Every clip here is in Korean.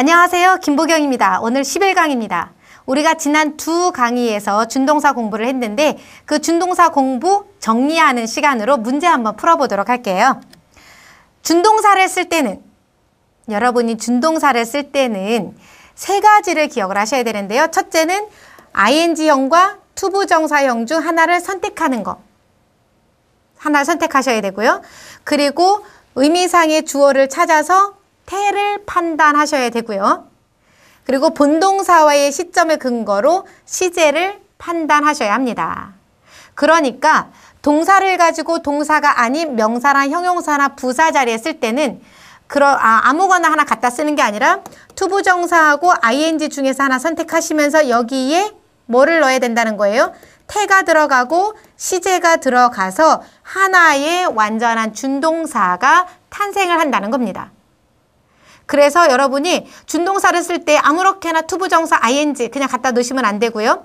안녕하세요. 김보경입니다. 오늘 11강입니다. 우리가 지난 두 강의에서 준동사 공부를 했는데 그 준동사 공부 정리하는 시간으로 문제 한번 풀어보도록 할게요. 준동사를 쓸 때는 여러분이 준동사를 쓸 때는 세 가지를 기억을 하셔야 되는데요. 첫째는 ing형과 투부정사형 중 하나를 선택하는 것. 하나를 선택하셔야 되고요. 그리고 의미상의 주어를 찾아서 태를 판단하셔야 되고요. 그리고 본동사와의 시점을 근거로 시제를 판단하셔야 합니다. 그러니까 동사를 가지고 동사가 아닌 명사나 형용사나 부사 자리에 쓸 때는 그러, 아, 아무거나 하나 갖다 쓰는 게 아니라 투부정사하고 ing 중에서 하나 선택하시면서 여기에 뭐를 넣어야 된다는 거예요? 태가 들어가고 시제가 들어가서 하나의 완전한 준동사가 탄생을 한다는 겁니다. 그래서 여러분이 준동사를 쓸 때 아무렇게나 투부정사 ing 그냥 갖다 놓으시면 안 되고요.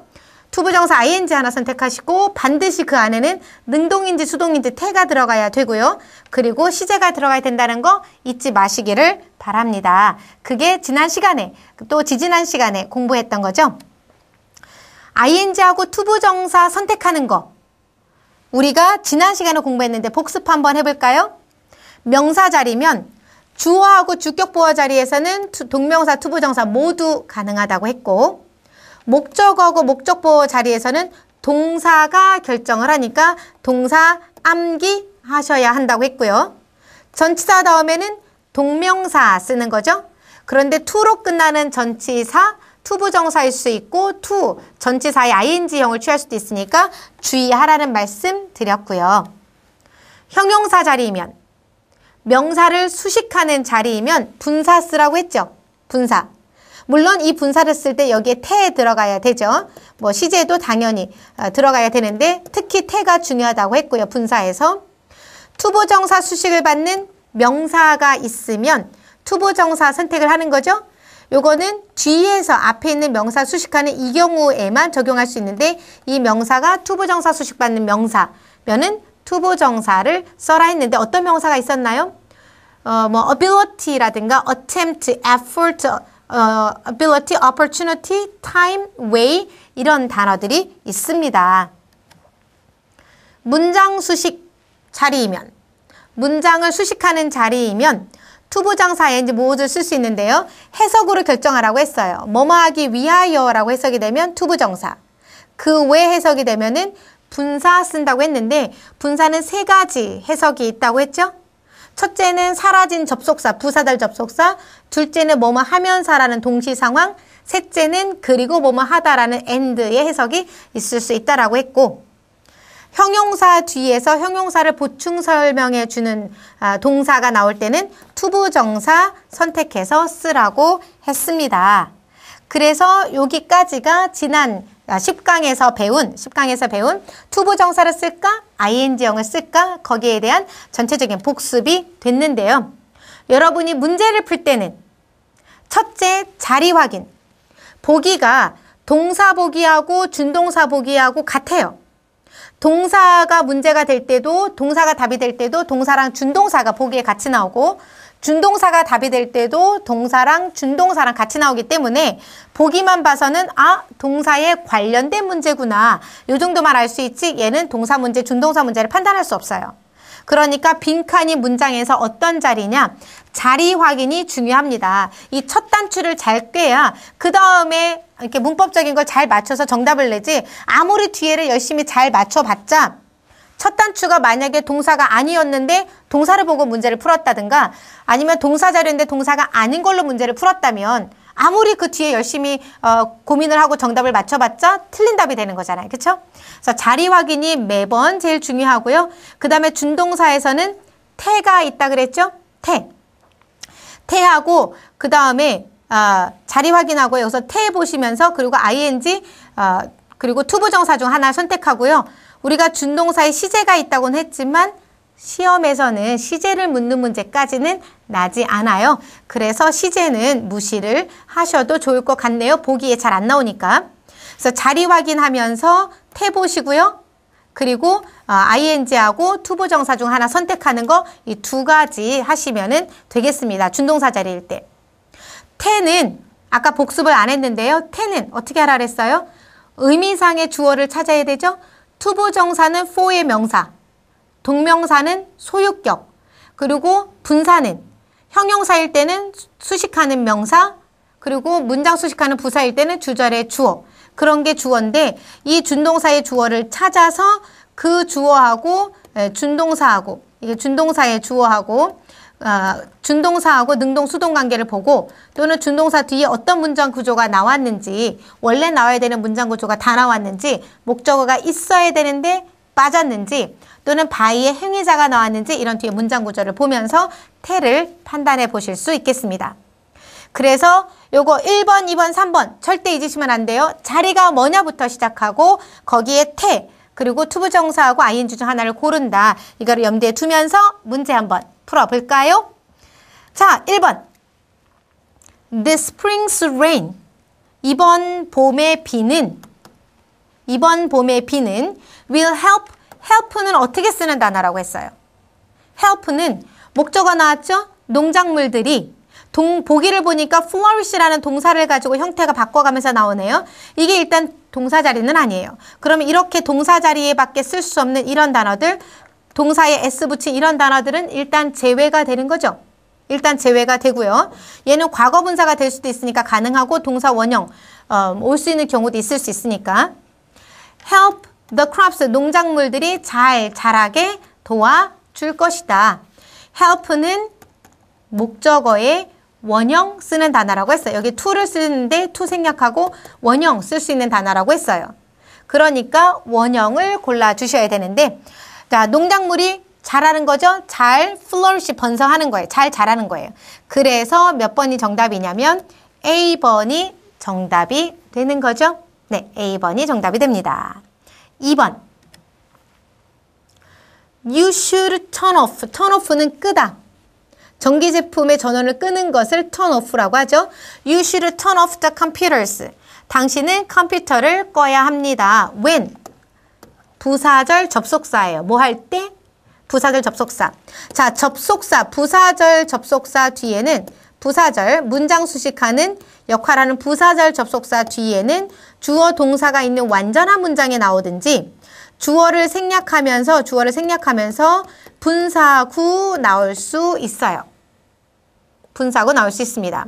투부정사 ing 하나 선택하시고 반드시 그 안에는 능동인지 수동인지 태가 들어가야 되고요. 그리고 시제가 들어가야 된다는 거 잊지 마시기를 바랍니다. 그게 지난 시간에 또 지지난 시간에 공부했던 거죠. ing하고 투부정사 선택하는 거 우리가 지난 시간에 공부했는데 복습 한번 해볼까요? 명사 자리면 주어하고 주격보어 자리에서는 동명사, 투부정사 모두 가능하다고 했고 목적어고 목적보어 자리에서는 동사가 결정을 하니까 동사 암기 하셔야 한다고 했고요. 전치사 다음에는 동명사 쓰는 거죠. 그런데 투로 끝나는 전치사, 투부정사일 수 있고 투, 전치사의 ing형을 취할 수도 있으니까 주의하라는 말씀 드렸고요. 형용사 자리면 명사를 수식하는 자리이면 분사 쓰라고 했죠. 분사. 물론 이 분사를 쓸 때 여기에 태에 들어가야 되죠. 뭐 시제도 당연히 어, 들어가야 되는데 특히 태가 중요하다고 했고요. 분사에서. 투보정사 수식을 받는 명사가 있으면 투보정사 선택을 하는 거죠. 요거는 뒤에서 앞에 있는 명사 수식하는 이 경우에만 적용할 수 있는데 이 명사가 투보정사 수식받는 명사면은 투부정사를 써라 했는데 어떤 명사가 있었나요? 어, 뭐 ability라든가 attempt, effort, 어, ability, opportunity, time, way 이런 단어들이 있습니다. 문장 수식 자리이면 문장을 수식하는 자리이면 투부정사에 이제 무엇을 쓸 수 있는데요. 해석으로 결정하라고 했어요. 뭐뭐하기 위하여라고 해석이 되면 투부정사. 그 외 해석이 되면은 분사 쓴다고 했는데 분사는 세 가지 해석이 있다고 했죠? 첫째는 사라진 접속사, 부사절 접속사, 둘째는 뭐뭐 하면서라는 동시 상황, 셋째는 그리고 뭐뭐 하다라는 and의 해석이 있을 수 있다라고 했고 형용사 뒤에서 형용사를 보충 설명해 주는 아, 동사가 나올 때는 투부정사 선택해서 쓰라고 했습니다. 그래서 여기까지가 지난 아, 십강에서 배운, 십강에서 배운 투부정사를 쓸까? ing형을 쓸까? 거기에 대한 전체적인 복습이 됐는데요. 여러분이 문제를 풀 때는 첫째, 자리 확인. 보기가 동사 보기하고 준동사 보기하고 같아요. 동사가 문제가 될 때도 동사가 답이 될 때도 동사랑 준동사가 보기에 같이 나오고 준동사가 답이 될 때도 동사랑 준동사랑 같이 나오기 때문에 보기만 봐서는 아 동사에 관련된 문제구나 요 정도만 알 수 있지 얘는 동사 문제 준동사 문제를 판단할 수 없어요. 그러니까 빈칸이 문장에서 어떤 자리냐 자리 확인이 중요합니다. 이 첫 단추를 잘 꿰야 그 다음에 이렇게 문법적인 걸 잘 맞춰서 정답을 내지 아무리 뒤에를 열심히 잘 맞춰봤자 첫 단추가 만약에 동사가 아니었는데 동사를 보고 문제를 풀었다든가 아니면 동사 자료인데 동사가 아닌 걸로 문제를 풀었다면 아무리 그 뒤에 열심히 어, 고민을 하고 정답을 맞춰봤자 틀린 답이 되는 거잖아요. 그렇죠? 그래서 자리 확인이 매번 제일 중요하고요. 그 다음에 준동사에서는 태가 있다 그랬죠? 태. 태하고 그 다음에 어, 자리 확인하고 여기서 태 보시면서 그리고 ing 어, 그리고 투부정사 중 하나 선택하고요. 우리가 준동사에 시제가 있다고는 했지만 시험에서는 시제를 묻는 문제까지는 나지 않아요. 그래서 시제는 무시를 하셔도 좋을 것 같네요. 보기에 잘 안 나오니까. 그래서 자리 확인하면서 태 보시고요. 그리고 어, ing하고 투보정사 중 하나 선택하는 거 이 두 가지 하시면 은 되겠습니다. 준동사 자리일 때. 태는 아까 복습을 안 했는데요. 태는 어떻게 하라 그랬어요? 의미상의 주어를 찾아야 되죠? 투부정사는 for의 명사, 동명사는 소유격, 그리고 분사는 형용사일 때는 수식하는 명사, 그리고 문장 수식하는 부사일 때는 주절의 주어. 그런 게 주어인데 이 준동사의 주어를 찾아서 그 주어하고 예, 준동사하고 이게 준동사의 주어하고 어, 준동사하고 능동 수동 관계를 보고 또는 준동사 뒤에 어떤 문장 구조가 나왔는지 원래 나와야 되는 문장 구조가 다 나왔는지 목적어가 있어야 되는데 빠졌는지 또는 바이의 행위자가 나왔는지 이런 뒤에 문장 구조를 보면서 태를 판단해 보실 수 있겠습니다. 그래서 요거 1번, 2번, 3번 절대 잊으시면 안 돼요. 자리가 뭐냐부터 시작하고 거기에 태 그리고 투부정사하고 ing 중 하나를 고른다. 이거를 염두에 두면서 문제 한번 풀어볼까요? 자, 1번. This p r i n g s rain. 이번 봄의 비는 이번 봄의 비는 will help. help는 어떻게 쓰는 단어라고 했어요? help는 목적어 나왔죠? 농작물들이 동, 보기를 보니까 flourish라는 동사를 가지고 형태가 바꿔가면서 나오네요. 이게 일단 동사 자리는 아니에요. 그러 이렇게 동사 자리에 밖에 쓸 수 없는 이런 단어들 동사에 s 붙인 이런 단어들은 일단 제외가 되는 거죠. 일단 제외가 되고요. 얘는 과거분사가 될 수도 있으니까 가능하고 동사 원형 어, 음, 올수 있는 경우도 있을 수 있으니까 help the crops 농작물들이 잘 자라게 도와줄 것이다. help는 목적어의 원형 쓰는 단어라고 했어요. 여기 to를 쓰는데 to 생략하고 원형 쓸 수 있는 단어라고 했어요. 그러니까 원형을 골라주셔야 되는데 그러니까 농작물이 잘하는 거죠? 잘 플러시 번성하는 거예요. 잘 자라는 거예요. 그래서 몇 번이 정답이냐면 A번이 정답이 되는 거죠. 네, A번이 정답이 됩니다. 2번. You should turn off. turn off는 끄다. 전기 제품의 전원을 끄는 것을 turn off라고 하죠. You should turn off the computers. 당신은 컴퓨터를 꺼야 합니다. When? 부사절 접속사예요. 뭐 할 때? 부사절 접속사. 자, 접속사, 부사절 접속사 뒤에는 부사절, 문장 수식하는 역할하는 부사절 접속사 뒤에는 주어 동사가 있는 완전한 문장에 나오든지 주어를 생략하면서 주어를 생략하면서 분사구 나올 수 있어요. 분사구 나올 수 있습니다.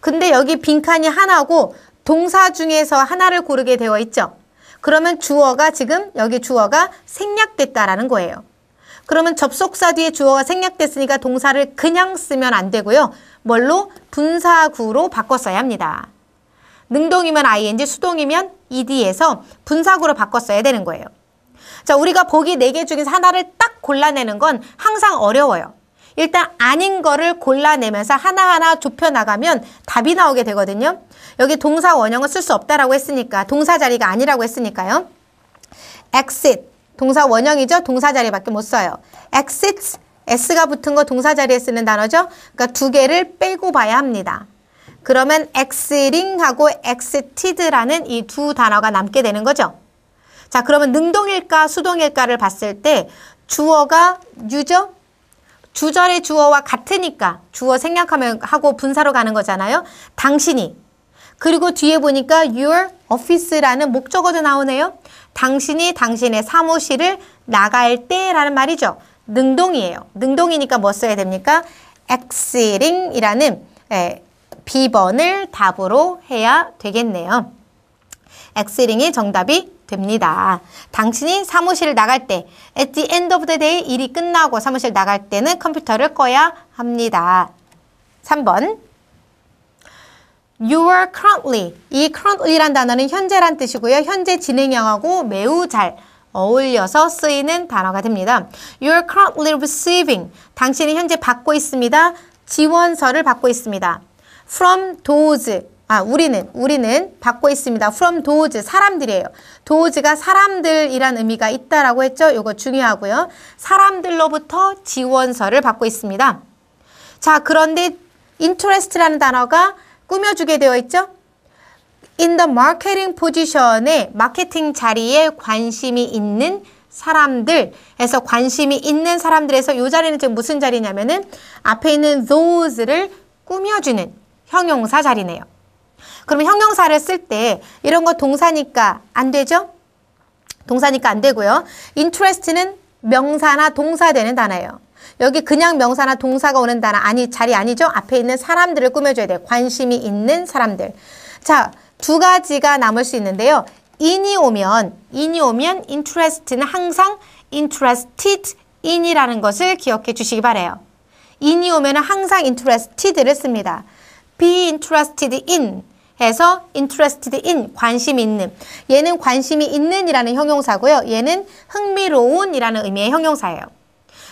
근데 여기 빈칸이 하나고 동사 중에서 하나를 고르게 되어 있죠. 그러면 주어가 지금 여기 주어가 생략됐다라는 거예요. 그러면 접속사 뒤에 주어가 생략됐으니까 동사를 그냥 쓰면 안 되고요. 뭘로? 분사구로 바꿨어야 합니다. 능동이면 ing, 수동이면 ed에서 분사구로 바꿨어야 되는 거예요. 자, 우리가 보기 네 개 중에서 하나를 딱 골라내는 건 항상 어려워요. 일단 아닌 거를 골라내면서 하나하나 좁혀 나가면 답이 나오게 되거든요. 여기 동사 원형은 쓸 수 없다라고 했으니까 동사 자리가 아니라고 했으니까요. exit 동사 원형이죠. 동사 자리밖에 못 써요. exit s가 붙은 거 동사 자리에 쓰는 단어죠. 그러니까 두 개를 빼고 봐야 합니다. 그러면 exiting하고 exited라는 이 두 단어가 남게 되는 거죠. 자, 그러면 능동일까 수동일까를 봤을 때 주어가 유저 주절의 주어와 같으니까 주어 생략하면 하고 분사로 가는 거잖아요. 당신이. 그리고 뒤에 보니까 your office라는 목적어도 나오네요. 당신이 당신의 사무실을 나갈 때라는 말이죠. 능동이에요. 능동이니까 뭐 써야 됩니까? exiting이라는 예, B번을 답으로 해야 되겠네요. exiting이 정답이 됩니다. 당신이 사무실 나갈 때 at the end of the day 일이 끝나고 사무실 나갈 때는 컴퓨터를 꺼야 합니다. 3번 You are currently 이 currently란 단어는 현재란 뜻이고요. 현재 진행형하고 매우 잘 어울려서 쓰이는 단어가 됩니다. You are currently receiving 당신이 현재 받고 있습니다. 지원서를 받고 있습니다. From those 아, 우리는, 우리는 받고 있습니다. from those, 사람들이에요. d o e 가 사람들이란 의미가 있다라고 했죠? 이거 중요하고요. 사람들로부터 지원서를 받고 있습니다. 자, 그런데 interest라는 단어가 꾸며주게 되어 있죠? in the marketing position에 마케팅 자리에 관심이 있는 사람들에서 관심이 있는 사람들에서 이 자리는 지금 무슨 자리냐면은 앞에 있는 those를 꾸며주는 형용사 자리네요. 그러면 형용사를 쓸 때 이런 거 동사니까 안 되죠? 동사니까 안 되고요. interest는 명사나 동사 되는 단어예요. 여기 그냥 명사나 동사가 오는 단어 아니 자리 아니죠? 앞에 있는 사람들을 꾸며줘야 돼요. 관심이 있는 사람들. 자, 두 가지가 남을 수 있는데요. in이 오면 in이 오면 interest는 항상 interested in이라는 것을 기억해 주시기 바래요. in이 오면 항상 interested를 씁니다. be interested in 해서 interested in 관심 있는 얘는 관심이 있는 이라는 형용사고요. 얘는 흥미로운 이라는 의미의 형용사예요.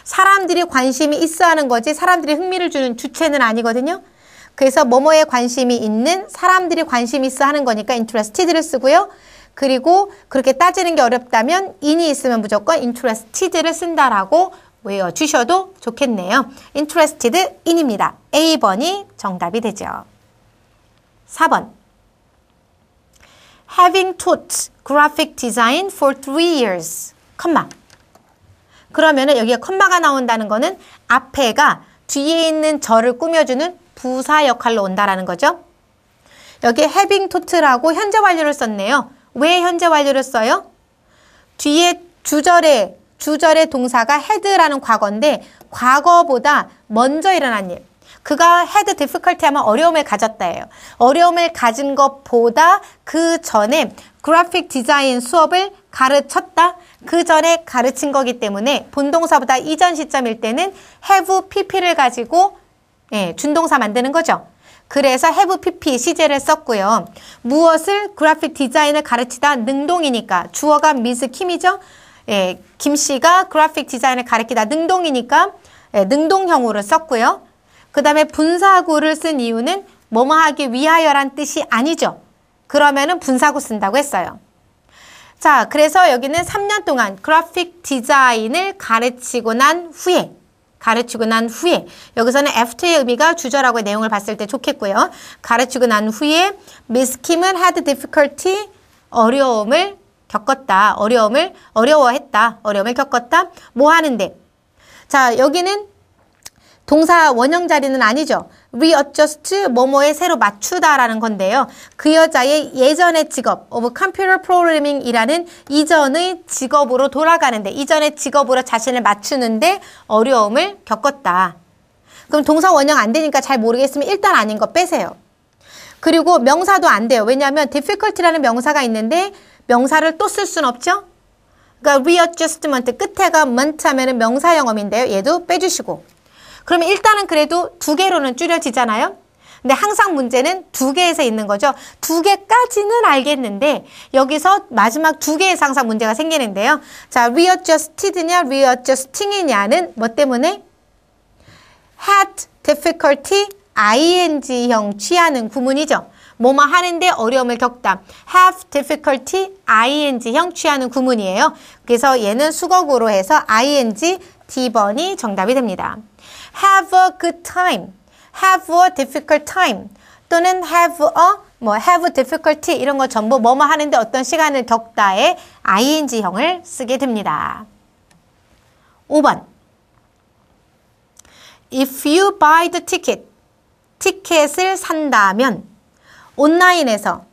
사람들이 관심이 있어 하는 거지 사람들이 흥미를 주는 주체는 아니거든요. 그래서 뭐뭐에 관심이 있는 사람들이 관심 있어 하는 거니까 interested를 쓰고요. 그리고 그렇게 따지는 게 어렵다면 in이 있으면 무조건 interested를 쓴다라고 외워주셔도 좋겠네요. interested in입니다. A번이 정답이 되죠. 4번 Having taught graphic design for three years, 컴마 그러면은 여기에 컴마가 나온다는 거는 앞에가 뒤에 있는 저를 꾸며주는 부사 역할로 온다라는 거죠. 여기에 having taught라고 현재 완료를 썼네요. 왜 현재 완료를 써요? 뒤에 주절에 주절의 동사가 h a d 라는 과거인데 과거보다 먼저 일어난 일. 그가 헤드 디프컬티 하면 어려움을 가졌다예요. 어려움을 가진 것보다 그 전에 그래픽 디자인 수업을 가르쳤다. 그 전에 가르친 거기 때문에 본동사보다 이전 시점일 때는 have pp를 가지고 예, 준동사 만드는 거죠. 그래서 have pp 시제를 썼고요. 무엇을 그래픽 디자인을 가르치다 능동이니까 주어가 미스 킴이죠. 예, 김 씨가 그래픽 디자인을 가르치다 능동이니까 예, 능동형으로 썼고요. 그 다음에 분사구를 쓴 이유는 뭐뭐 하기 위하여란 뜻이 아니죠. 그러면은 분사구 쓴다고 했어요. 자, 그래서 여기는 3년 동안 그래픽 디자인을 가르치고 난 후에 가르치고 난 후에 여기서는 after의 의미가 주저라고 내용을 봤을 때 좋겠고요. 가르치고 난 후에 Miss Kim은 had difficulty 어려움을 겪었다. 어려움을 어려워했다. 어려움을 겪었다. 뭐 하는데? 자, 여기는 동사 원형 자리는 아니죠. readjust 뭐뭐에 새로 맞추다라는 건데요. 그 여자의 예전의 직업 of computer programming이라는 이전의 직업으로 돌아가는데 이전의 직업으로 자신을 맞추는데 어려움을 겪었다. 그럼 동사 원형 안 되니까 잘 모르겠으면 일단 아닌 거 빼세요. 그리고 명사도 안 돼요. 왜냐하면 difficulty라는 명사가 있는데 명사를 또 쓸 순 없죠. 그러니까 readjustment 끝에가 ment 하면은 명사 영어인데요. 얘도 빼주시고 그러면 일단은 그래도 두 개로는 줄여지잖아요. 근데 항상 문제는 두 개에서 있는 거죠. 두 개까지는 알겠는데 여기서 마지막 두개의서 항상 문제가 생기는데요. 자, readjusted냐 readjusting이냐는 뭐 때문에? had difficulty ing형 취하는 구문이죠. 뭐뭐 하는데 어려움을 겪다. have difficulty ing형 취하는 구문이에요. 그래서 얘는 수거구로 해서 ing D번이 정답이 됩니다. have a good time, have a difficult time 또는 have a 뭐 have difficulty 이런 거 전부 뭐뭐 하는데 어떤 시간을 겪다에 ing형을 쓰게 됩니다. 5번 If you buy the ticket, 티켓을 산다면 온라인에서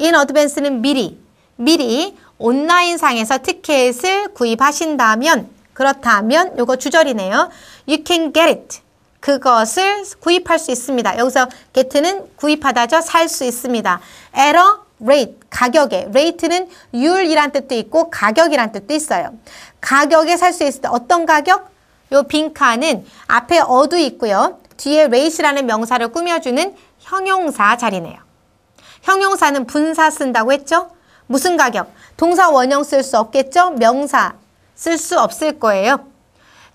in advance는 미리, 미리 온라인상에서 티켓을 구입하신다면 그렇다면 요거 주절이네요. You can get it. 그것을 구입할 수 있습니다. 여기서 get는 구입하다죠. 살 수 있습니다. at a rate, 가격에. rate는 율이란 뜻도 있고 가격이란 뜻도 있어요. 가격에 살 수 있을 때 어떤 가격? 요 빈칸은 앞에 어두 있고요. 뒤에 rate라는 명사를 꾸며주는 형용사 자리네요. 형용사는 분사 쓴다고 했죠? 무슨 가격? 동사 원형 쓸 수 없겠죠? 명사 쓸수 없을 거예요.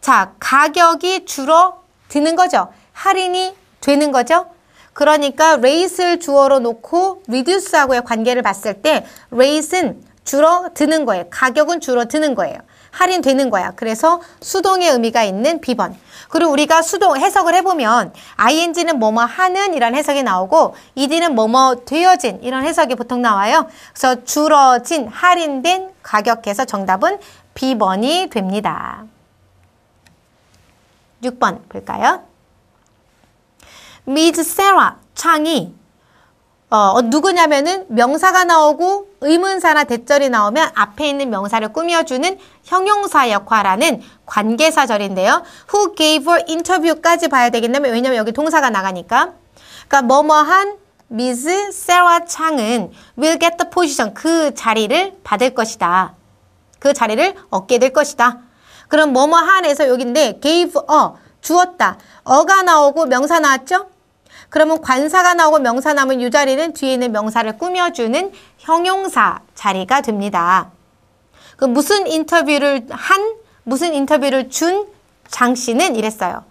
자, 가격이 줄어드는 거죠. 할인이 되는 거죠. 그러니까 rate를 주어로 놓고 reduce하고의 관계를 봤을 때 rate는 줄어드는 거예요. 가격은 줄어드는 거예요. 할인되는 거야. 그래서 수동의 의미가 있는 비번 그리고 우리가 수동 해석을 해보면 ing는 뭐뭐 하는 이런 해석이 나오고 ed는 뭐뭐 되어진 이런 해석이 보통 나와요. 그래서 줄어진, 할인된 가격해서 정답은 B번이 됩니다. 6번 볼까요? Miss Sarah, 창이 어, 어, 누구냐면은 명사가 나오고 의문사나 대절이 나오면 앞에 있는 명사를 꾸며주는 형용사 역할하는 관계사절인데요. Who gave her interview까지 봐야 되겠냐면 왜냐면 여기 동사가 나가니까. 그러니까 뭐뭐한 Miss a r a h 창은 will get the position 그 자리를 받을 것이다. 그 자리를 얻게 될 것이다. 그럼 뭐뭐 한에서 여기인데 gave a 주었다. 어가 나오고 명사 나왔죠? 그러면 관사가 나오고 명사 나오면 이 자리는 뒤에 있는 명사를 꾸며주는 형용사 자리가 됩니다. 그 무슨 인터뷰를 한, 무슨 인터뷰를 준 장 씨는 이랬어요.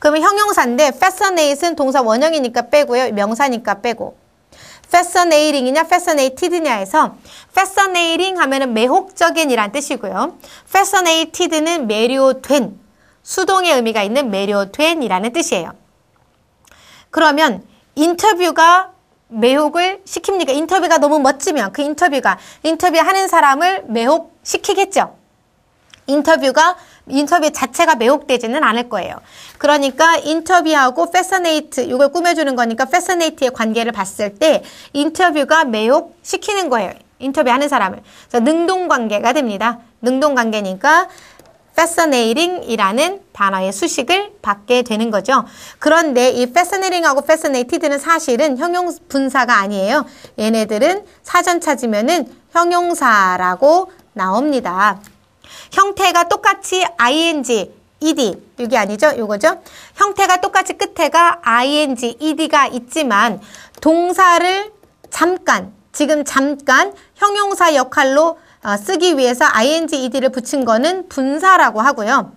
그러면 형용사인데 fascinate은 동사 원형이니까 빼고요. 명사니까 빼고. fascinating이냐 fascinated냐 에서 fascinating 하면은 매혹적인 이란 뜻이고요. fascinated는 매료된, 수동의 의미가 있는 매료된이라는 뜻이에요. 그러면 인터뷰가 매혹을 시킵니까? 인터뷰가 너무 멋지면 그 인터뷰가 인터뷰하는 사람을 매혹시키겠죠. 인터뷰가 인터뷰 자체가 매혹되지는 않을 거예요. 그러니까 인터뷰하고 패스네이트 이걸 꾸며주는 거니까 패스네이트의 관계를 봤을 때 인터뷰가 매혹시키는 거예요. 인터뷰하는 사람을. 능동관계가 됩니다. 능동관계니까 fascinating이라는 단어의 수식을 받게 되는 거죠. 그런데 이 fascinating하고 fascinated는 사실은 형용분사가 아니에요. 얘네들은 사전 찾으면은 형용사라고 나옵니다. 형태가 똑같이 ing, ed 이게 아니죠? 요거죠? 형태가 똑같이 끝에가 ing, ed가 있지만 동사를 잠깐, 지금 잠깐 형용사 역할로 어, 쓰기 위해서 ing, ed를 붙인 거는 분사라고 하고요.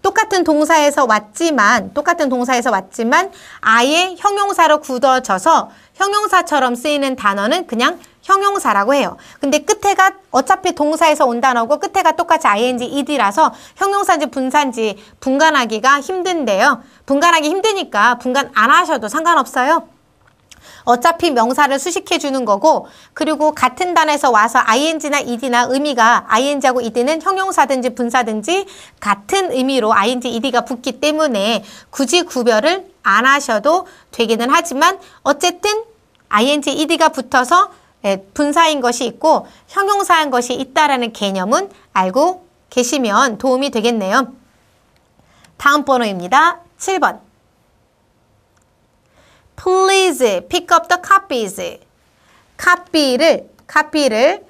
똑같은 동사에서 왔지만 똑같은 동사에서 왔지만 아예 형용사로 굳어져서 형용사처럼 쓰이는 단어는 그냥 형용사라고 해요. 근데 끝에가 어차피 동사에서 온 단어고 끝에가 똑같이 ing, ed라서 형용사인지 분사인지 분간하기가 힘든데요. 분간하기 힘드니까 분간 안 하셔도 상관없어요. 어차피 명사를 수식해 주는 거고 그리고 같은 단에서 와서 ing나 ed나 의미가 ing하고 ed는 형용사든지 분사든지 같은 의미로 ing, ed가 붙기 때문에 굳이 구별을 안 하셔도 되기는 하지만 어쨌든 ing, ed가 붙어서 예, 분사인 것이 있고 형용사인 것이 있다라는 개념은 알고 계시면 도움이 되겠네요. 다음 번호입니다. 7번. Please pick up the copies. 카피를 카피를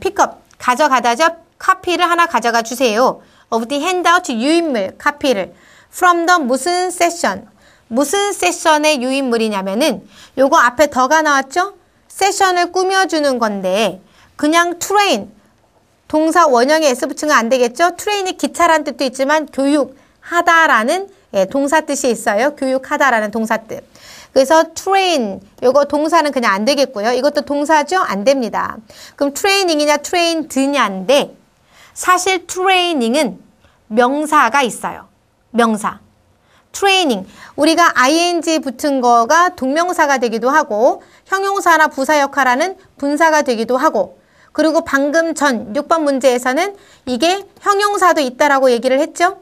픽업 예, 가져가다죠. 카피를 하나 가져가 주세요. of the handout 유인물 카피를 from the 무슨 세션 무슨 세션의 유인물이냐면은 요거 앞에 더가 나왔죠? 세션을 꾸며주는 건데 그냥 트레인, 동사 원형에 S 붙이면 안 되겠죠? 트레인이 기차란 뜻도 있지만 교육하다라는 예, 동사 뜻이 있어요. 교육하다라는 동사 뜻. 그래서 트레인, 요거 동사는 그냥 안 되겠고요. 이것도 동사죠? 안 됩니다. 그럼 트레이닝이냐 트레인드냐인데 사실 트레이닝은 명사가 있어요. 명사. 트레이닝 우리가 ing 붙은 거가 동명사가 되기도 하고 형용사나 부사 역할하는 분사가 되기도 하고 그리고 방금 전 6번 문제에서는 이게 형용사도 있다라고 얘기를 했죠.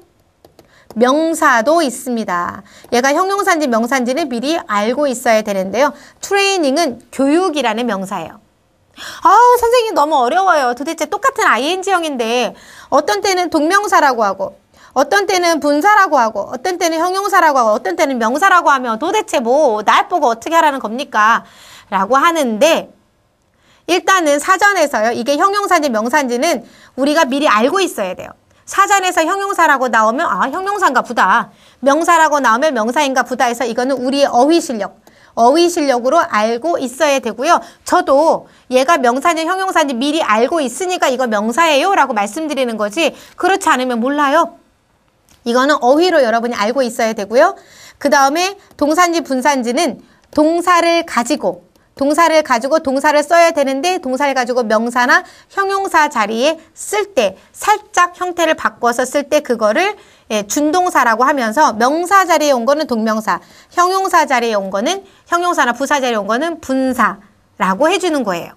명사도 있습니다. 얘가 형용사인지 명사인지는 미리 알고 있어야 되는데요. 트레이닝은 교육이라는 명사예요. 아우 선생님 너무 어려워요. 도대체 똑같은 ing형인데 어떤 때는 동명사라고 하고 어떤 때는 분사라고 하고 어떤 때는 형용사라고 하고 어떤 때는 명사라고 하면 도대체 뭐 날 보고 어떻게 하라는 겁니까? 라고 하는데 일단은 사전에서요. 이게 형용사인지 명사인지는 우리가 미리 알고 있어야 돼요. 사전에서 형용사라고 나오면 아 형용사인가 보다. 명사라고 나오면 명사인가 보다 해서 이거는 우리의 어휘 실력. 어휘 실력으로 알고 있어야 되고요. 저도 얘가 명사인지 형용사인지 미리 알고 있으니까 이거 명사예요 라고 말씀드리는 거지 그렇지 않으면 몰라요. 이거는 어휘로 여러분이 알고 있어야 되고요. 그 다음에 동산지 분산지는 동사를 가지고 동사를 가지고 동사를 써야 되는데 동사를 가지고 명사나 형용사 자리에 쓸 때 살짝 형태를 바꿔서 쓸 때 그거를 예, 준동사라고 하면서 명사 자리에 온 거는 동명사, 형용사 자리에 온 거는 형용사나 부사 자리에 온 거는 분사라고 해주는 거예요.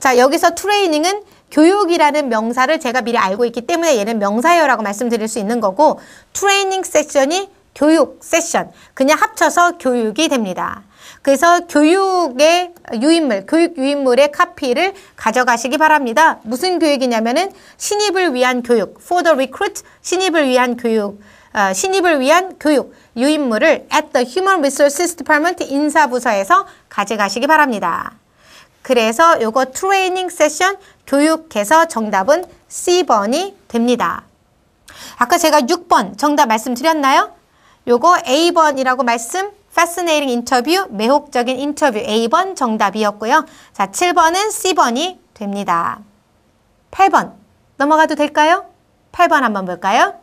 자 여기서 트레이닝은 교육이라는 명사를 제가 미리 알고 있기 때문에 얘는 명사예요라고 말씀드릴 수 있는 거고 트레이닝 세션이 교육 세션 그냥 합쳐서 교육이 됩니다. 그래서 교육의 유인물, 교육 유인물의 카피를 가져가시기 바랍니다. 무슨 교육이냐면은 신입을 위한 교육, for the recruit, 신입을 위한 교육, 어, 신입을 위한 교육 유인물을 at the Human Resources Department 인사부서에서 가져가시기 바랍니다. 그래서 요거 트레이닝 세션, 교육해서 정답은 C번이 됩니다. 아까 제가 6번 정답 말씀드렸나요? 요거 A번이라고 말씀 fascinating interview, 매혹적인 인터뷰 A번 정답이었고요. 자, 7번은 C번이 됩니다. 8번 넘어가도 될까요? 8번 한번 볼까요?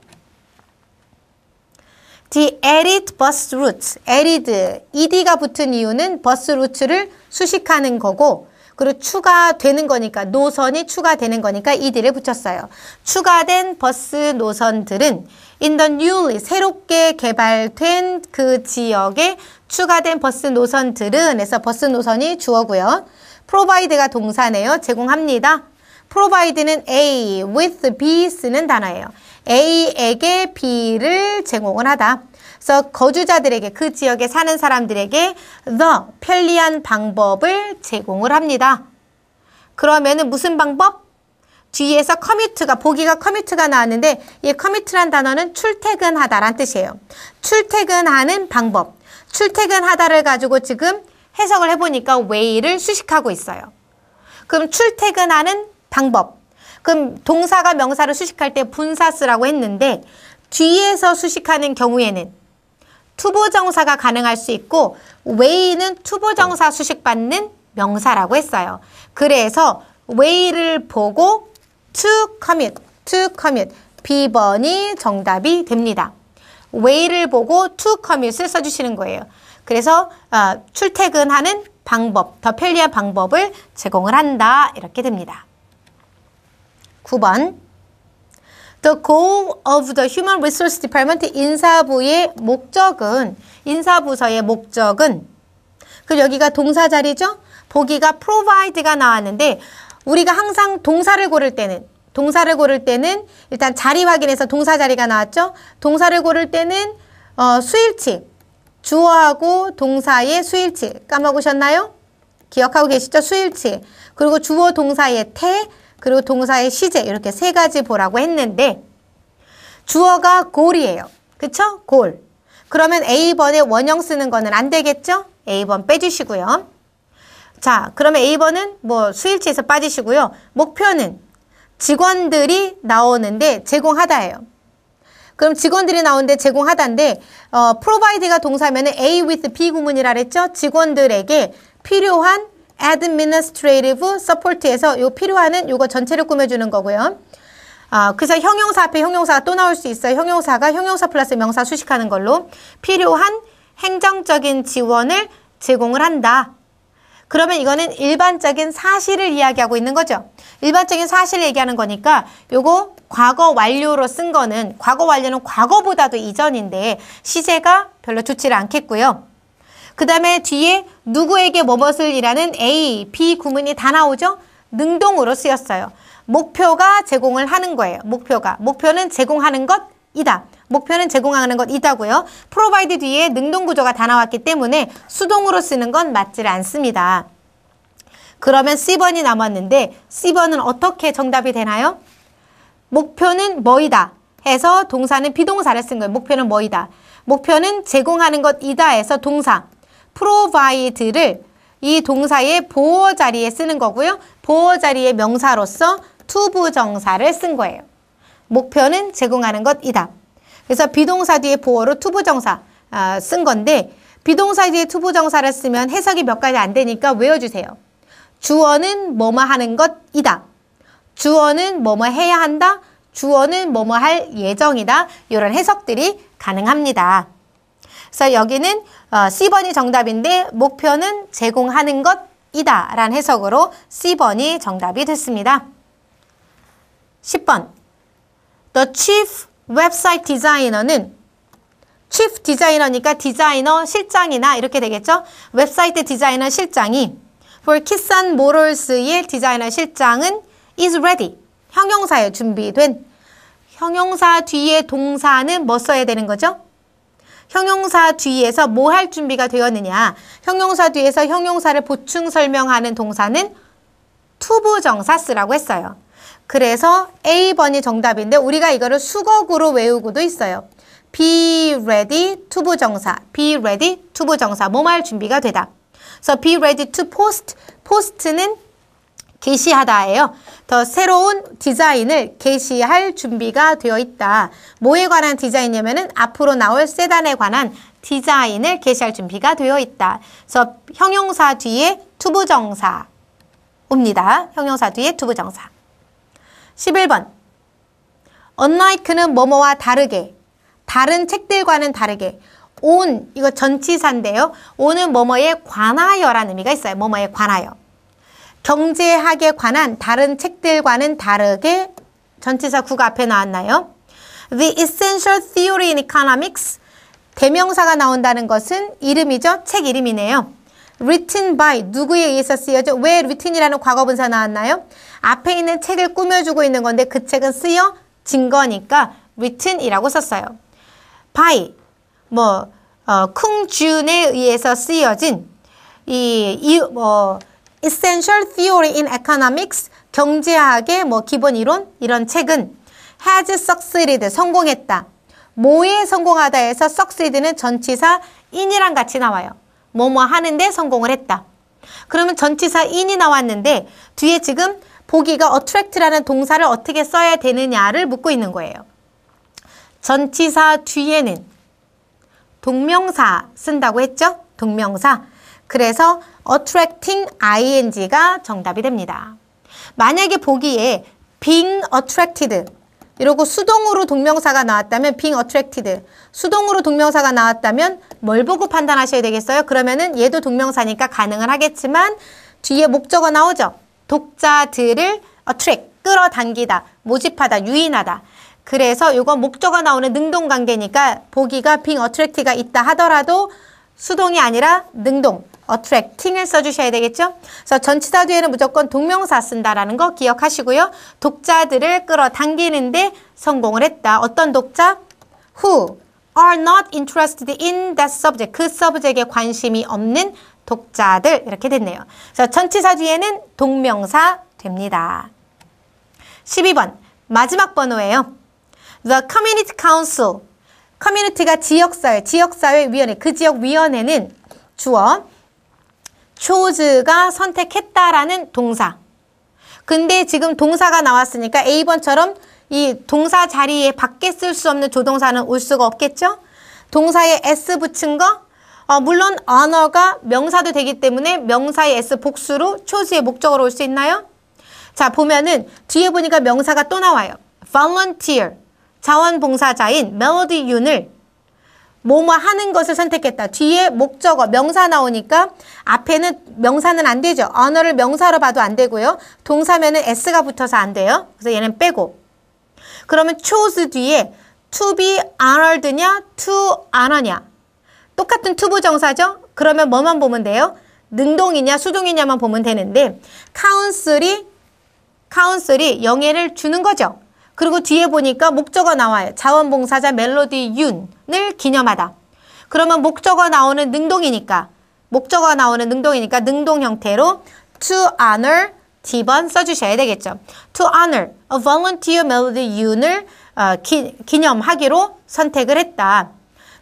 The arid bus route, arid, ed가 e 붙은 이유는 버스 루트를 수식하는 거고 그리고 추가되는 거니까 노선이 추가되는 거니까 이들을 붙였어요. 추가된 버스 노선들은 in the newly 새롭게 개발된 그 지역에 추가된 버스 노선들은 해서 버스 노선이 주어고요. provide가 동사네요. 제공합니다. provide는 A with B 쓰는 단어예요. A에게 B를 제공을 하다. 그래서 거주자들에게 그 지역에 사는 사람들에게 the 편리한 방법을 제공을 합니다. 그러면은 무슨 방법? 뒤에서 커뮤트가 보기가 커뮤트가 나왔는데 이 커뮤트란 단어는 출퇴근하다란 뜻이에요. 출퇴근하는 방법. 출퇴근하다를 가지고 지금 해석을 해보니까 way를 수식하고 있어요. 그럼 출퇴근하는 방법. 그럼 동사가 명사를 수식할 때 분사 쓰라고 했는데 뒤에서 수식하는 경우에는 투보정사가 가능할 수 있고 웨이는 투보정사 수식받는 명사라고 했어요. 그래서 웨이를 보고 to commute, to commute B번이 정답이 됩니다. 웨이를 보고 to commute을 써주시는 거예요. 그래서 어, 출퇴근하는 방법, 더 편리한 방법을 제공을 한다 이렇게 됩니다. 9번 The goal of the Human Resource Department 인사부의 목적은 인사부서의 목적은 그 여기가 동사 자리죠? 보기가 provide가 나왔는데 우리가 항상 동사를 고를 때는 동사를 고를 때는 일단 자리 확인해서 동사 자리가 나왔죠? 동사를 고를 때는 어, 수일치 주어하고 동사의 수일치 까먹으셨나요? 기억하고 계시죠? 수일치 그리고 주어 동사의 태 그리고 동사의 시제 이렇게 세 가지 보라고 했는데 주어가 골이에요. 그쵸? 골. 그러면 A번에 원형 쓰는 거는 안 되겠죠? A번 빼주시고요. 자, 그러면 A번은 뭐 수일치에서 빠지시고요. 목표는 직원들이 나오는데 제공하다예요. 그럼 직원들이 나오는데 제공하다인데 어, provide가 동사면 은 A with B 구문이라 그랬죠? 직원들에게 필요한 administrative support에서 요 필요하는 요거 전체를 꾸며주는 거고요. 아, 그래서 형용사 앞에 형용사가 또 나올 수 있어요. 형용사가 형용사 플러스 명사 수식하는 걸로 필요한 행정적인 지원을 제공을 한다. 그러면 이거는 일반적인 사실을 이야기하고 있는 거죠. 일반적인 사실을 얘기하는 거니까 요거 과거 완료로 쓴 거는 과거 완료는 과거보다도 이전인데 시제가 별로 좋지를 않겠고요. 그 다음에 뒤에 누구에게 무엇을 이라는 A, B 구문이 다 나오죠? 능동으로 쓰였어요. 목표가 제공을 하는 거예요. 목표가. 목표는 제공하는 것이다. 목표는 제공하는 것이다고요. provide 뒤에 능동구조가 다 나왔기 때문에 수동으로 쓰는 건맞지 않습니다. 그러면 C번이 남았는데 C번은 어떻게 정답이 되나요? 목표는 뭐이다 해서 동사는 비동사를 쓴 거예요. 목표는 뭐이다. 목표는 제공하는 것이다 해서 동사. provide를 이 동사의 보호 자리에 쓰는 거고요. 보호 자리의 명사로서 to 부정사를 쓴 거예요. 목표는 제공하는 것이다. 그래서 비동사 뒤에 보호로 to 부정사 아, 쓴 건데 비동사 뒤에 to 부정사를 쓰면 해석이 몇 가지 안 되니까 외워주세요. 주어는 뭐뭐 하는 것이다. 주어는 뭐뭐 해야 한다. 주어는 뭐뭐 할 예정이다. 이런 해석들이 가능합니다. 그래서 여기는 어, C번이 정답인데 목표는 제공하는 것이다 라는 해석으로 C번이 정답이 됐습니다. 10번 The Chief Website Designer는 Chief Designer니까 디자이너 실장이나 이렇게 되겠죠? 웹사이트 디자이너 실장이 For Kisan m o r o l s 의 디자이너 실장은 is ready 형용사에 준비된 형용사 뒤에 동사는 뭐 써야 되는 거죠? 형용사 뒤에서 뭐 할 준비가 되었느냐. 형용사 뒤에서 형용사를 보충 설명하는 동사는 투부정사 쓰라고 했어요. 그래서 A번이 정답인데 우리가 이거를 수거구로 외우고도 있어요. be ready 투부정사, be ready 투부정사, 뭐뭐 할 준비가 되다. 그래서 be ready to post, post는 게시하다예요. 더 새로운 디자인을 게시할 준비가 되어 있다. 뭐에 관한 디자인이냐면은 앞으로 나올 세단에 관한 디자인을 게시할 준비가 되어 있다. 그래서 형용사 뒤에 투부정사 옵니다. 형용사 뒤에 투부정사. 11번. unlike는 뭐뭐와 다르게 다른 책들과는 다르게 온 이거 전치사인데요. 온은 뭐뭐에 관하여라는 의미가 있어요. 뭐뭐에 관하여. 경제학에 관한 다른 책들과는 다르게 전치사 구가 앞에 나왔나요? The Essential Theory in Economics 대명사가 나온다는 것은 이름이죠. 책 이름이네요. written by 누구에 의해서 쓰여져 왜 written이라는 과거분사 나왔나요? 앞에 있는 책을 꾸며주고 있는 건데 그 책은 쓰여진 거니까 written이라고 썼어요. by 뭐 어, 쿵준에 의해서 쓰여진 이이뭐 Essential Theory in Economics, 경제학의 뭐 기본 이론 이런 책은 has succeeded, 성공했다. 뭐에 성공하다에서 succeed는 전치사 in이랑 같이 나와요. 뭐뭐 뭐 하는데 성공을 했다. 그러면 전치사 in이 나왔는데 뒤에 지금 보기가 attract라는 동사를 어떻게 써야 되느냐를 묻고 있는 거예요. 전치사 뒤에는 동명사 쓴다고 했죠? 동명사. 그래서 attracting ing가 정답이 됩니다. 만약에 보기에 being attracted 이러고 수동으로 동명사가 나왔다면 being attracted 수동으로 동명사가 나왔다면 뭘 보고 판단하셔야 되겠어요? 그러면은 얘도 동명사니까 가능을 하겠지만 뒤에 목적어 나오죠. 독자들을 attract 끌어당기다, 모집하다, 유인하다. 그래서 이건 목적어 나오는 능동관계니까 보기가 being attracted가 있다 하더라도 수동이 아니라 능동, attracting을 써주셔야 되겠죠? 그래서 전치사 뒤에는 무조건 동명사 쓴다라는 거 기억하시고요. 독자들을 끌어당기는데 성공을 했다. 어떤 독자? Who are not interested in that subject. 그 서브젝에 관심이 없는 독자들 이렇게 됐네요. 그래서 전치사 뒤에는 동명사 됩니다. 12번 마지막 번호예요. The Community Council 커뮤니티가 지역사회, 지역사회위원회, 그 지역위원회는 주어 chose가 선택했다라는 동사. 근데 지금 동사가 나왔으니까 A번처럼 이 동사 자리에 밖에 쓸 수 없는 조동사는 올 수가 없겠죠? 동사에 S 붙인 거? 어, 물론 언어가 명사도 되기 때문에 명사의 S 복수로 chose의 목적으로 올 수 있나요? 자, 보면은 뒤에 보니까 명사가 또 나와요. volunteer. 자원봉사자인 멜로디 윤을 뭐뭐 하는 것을 선택했다. 뒤에 목적어, 명사 나오니까 앞에는 명사는 안 되죠. 언어를 명사로 봐도 안 되고요. 동사면은 s가 붙어서 안 돼요. 그래서 얘는 빼고. 그러면 chose 뒤에 to be honored냐, to honor냐. 똑같은 투부 정사죠? 그러면 뭐만 보면 돼요? 능동이냐, 수동이냐만 보면 되는데 카운슬이, 카운슬이 영예를 주는 거죠. 그리고 뒤에 보니까 목적어 나와요. 자원봉사자 멜로디 윤을 기념하다. 그러면 목적어 나오는 능동이니까 목적어 나오는 능동이니까 능동 형태로 to honor D번 써주셔야 되겠죠. To honor a volunteer melody un을 어, 기, 기념하기로 선택을 했다.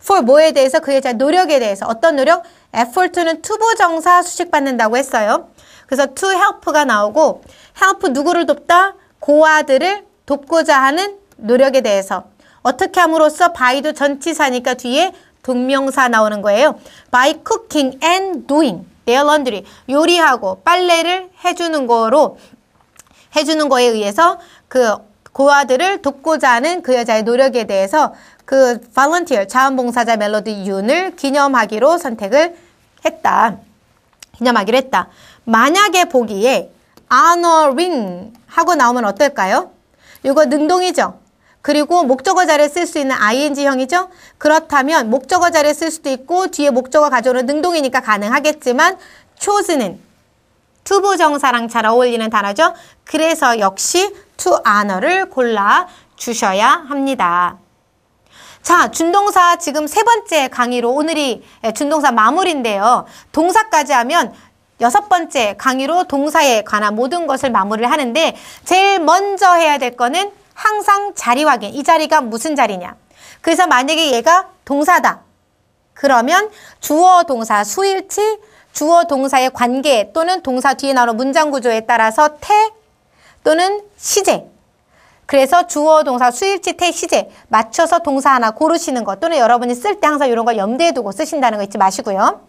For 뭐에 대해서 그의 자 노력에 대해서 어떤 노력? effort는 투부정사 수식받는다고 했어요. 그래서 to help가 나오고 help 누구를 돕다? 고아들을 돕고자 하는 노력에 대해서 어떻게 함으로써 바이도 전치사니까 뒤에 동명사 나오는 거예요. By cooking and doing their laundry. 요리하고 빨래를 해주는 거로 해주는 거에 의해서 그 고아들을 돕고자 하는 그 여자의 노력에 대해서 그 volunteer 자원봉사자 멜로디 윤을 기념하기로 선택을 했다. 기념하기로 했다. 만약에 보기에 honoring 하고 나오면 어떨까요? 이거 능동이죠. 그리고 목적어 자리에 쓸 수 있는 ing형이죠. 그렇다면 목적어 자리에 쓸 수도 있고 뒤에 목적어 가져오는 능동이니까 가능하겠지만 chose는 투보 정사랑 잘 어울리는 단어죠. 그래서 역시 to honor를 골라 주셔야 합니다. 자, 준동사 지금 세 번째 강의로 오늘이 예, 준동사 마무리인데요. 동사까지 하면 여섯 번째 강의로 동사에 관한 모든 것을 마무리를 하는데 제일 먼저 해야 될 거는 항상 자리 확인. 이 자리가 무슨 자리냐. 그래서 만약에 얘가 동사다. 그러면 주어 동사 수일치, 주어 동사의 관계 또는 동사 뒤에 나오는 문장 구조에 따라서 태 또는 시제 그래서 주어 동사 수일치 태 시제 맞춰서 동사 하나 고르시는 것 또는 여러분이 쓸 때 항상 이런 걸 염두에 두고 쓰신다는 거 잊지 마시고요.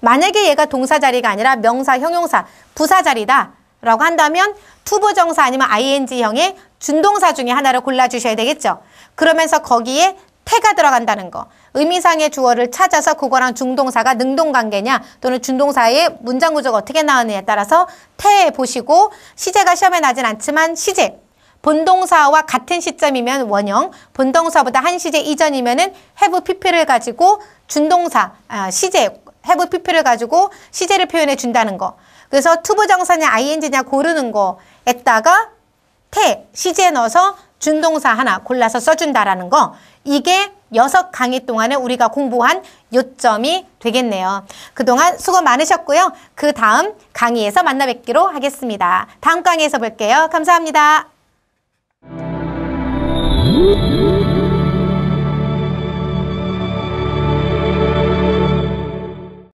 만약에 얘가 동사 자리가 아니라 명사, 형용사, 부사 자리다. 라고 한다면 투부정사 아니면 ing형의 준동사 중에 하나를 골라주셔야 되겠죠. 그러면서 거기에 태가 들어간다는 거. 의미상의 주어를 찾아서 그거랑 중동사가 능동관계냐 또는 준동사의 문장구조가 어떻게 나오느냐에 따라서 태 보시고 시제가 시험에 나진 않지만 시제. 본동사와 같은 시점이면 원형, 본동사보다 한 시제 이전이면 은 have pp를 가지고 준동사, 아, 시제 해부 v e 를 가지고 시제를 표현해 준다는 거. 그래서 투부정사냐 ing냐 고르는 거에다가 태 시제 넣어서 준동사 하나 골라서 써준다라는 거 이게 여섯 강의 동안에 우리가 공부한 요점이 되겠네요. 그동안 수고 많으셨고요. 그 다음 강의에서 만나 뵙기로 하겠습니다. 다음 강의에서 볼게요. 감사합니다.